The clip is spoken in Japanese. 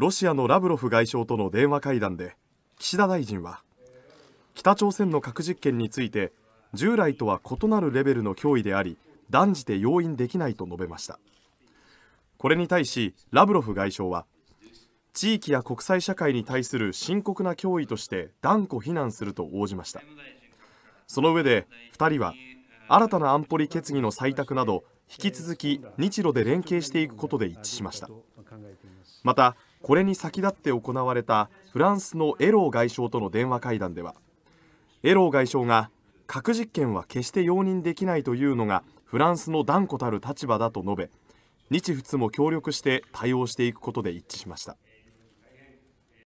ロシアのラブロフ外相との電話会談で岸田大臣は北朝鮮の核実験について従来とは異なるレベルの脅威であり断じて容認できないと述べましたこれに対しラブロフ外相は地域や国際社会に対する深刻な脅威として断固非難すると応じましたその上で2人は新たな安保理決議の採択など引き続き日ロで連携していくことで一致しましたまたこれに先立って行われたフランスのエロー外相との電話会談ではエロー外相が核実験は決して容認できないというのがフランスの断固たる立場だと述べ日仏も協力して対応していくことで一致しました。